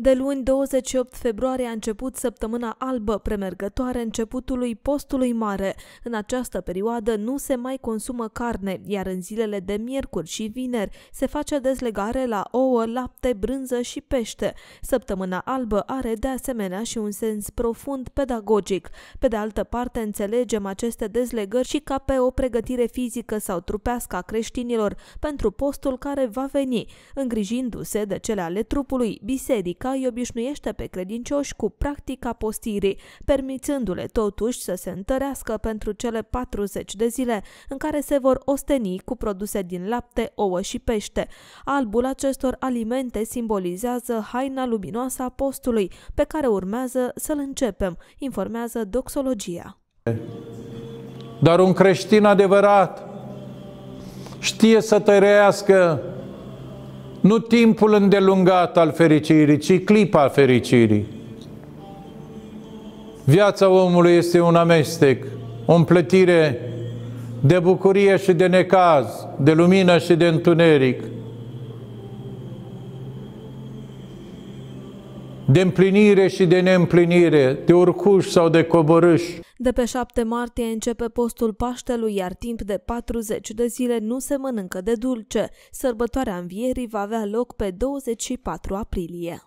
De luni 28 februarie a început săptămâna albă, premergătoare începutului postului mare. În această perioadă nu se mai consumă carne, iar în zilele de miercuri și vineri se face dezlegare la ouă, lapte, brânză și pește. Săptămâna albă are de asemenea și un sens profund pedagogic. Pe de altă parte, înțelegem aceste dezlegări și ca pe o pregătire fizică sau trupească a creștinilor pentru postul care va veni, îngrijindu-se de cele ale trupului, biserica, biserica îi obișnuiește pe credincioși cu practica postirii, permițându-le totuși să se întărească pentru cele 40 de zile în care se vor osteni cu produse din lapte, ouă și pește. Albul acestor alimente simbolizează haina luminoasă a postului, pe care urmează să-l începem, informează doxologia. Dar un creștin adevărat știe să tărească nu timpul îndelungat al fericirii, ci clipa fericirii. Viața omului este un amestec, o împletire de bucurie și de necaz, de lumină și de întuneric – de împlinire și de neîmplinire, de urcuș sau de coborâș. De pe 7 martie începe postul Paștelui, iar timp de 40 de zile nu se mănâncă de dulce. Sărbătoarea învierii va avea loc pe 24 aprilie.